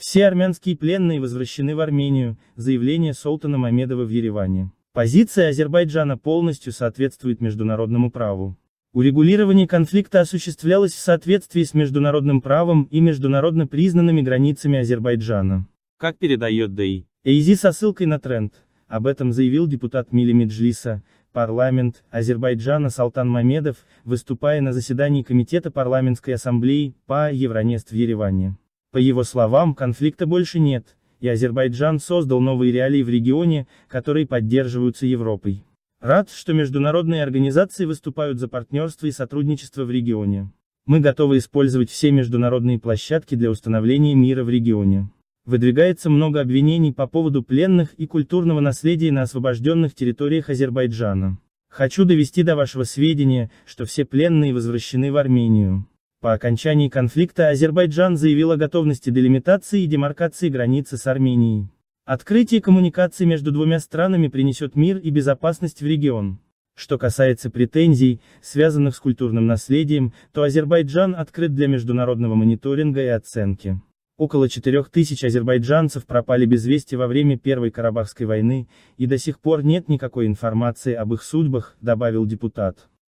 Все армянские пленные возвращены в Армению, заявление Солтана Мамедова в Ереване. Позиция Азербайджана полностью соответствует международному праву. Урегулирование конфликта осуществлялось в соответствии с международным правом и международно признанными границами Азербайджана. Как передает ДАИ, ЭйЗИ со ссылкой на тренд, об этом заявил депутат Мили Меджлиса, парламент Азербайджана Салтан Мамедов, выступая на заседании Комитета парламентской ассамблеи по Евронест в Ереване. По его словам, конфликта больше нет, и Азербайджан создал новые реалии в регионе, которые поддерживаются Европой. Рад, что международные организации выступают за партнерство и сотрудничество в регионе. Мы готовы использовать все международные площадки для установления мира в регионе. Выдвигается много обвинений по поводу пленных и культурного наследия на освобожденных территориях Азербайджана. Хочу довести до вашего сведения, что все пленные возвращены в Армению. По окончании конфликта Азербайджан заявил о готовности делимитации и демаркации границы с Арменией. Открытие коммуникаций между двумя странами принесет мир и безопасность в регион. Что касается претензий, связанных с культурным наследием, то Азербайджан открыт для международного мониторинга и оценки. Около 4000 азербайджанцев пропали без вести во время Первой Карабахской войны, и до сих пор нет никакой информации об их судьбах, добавил депутат.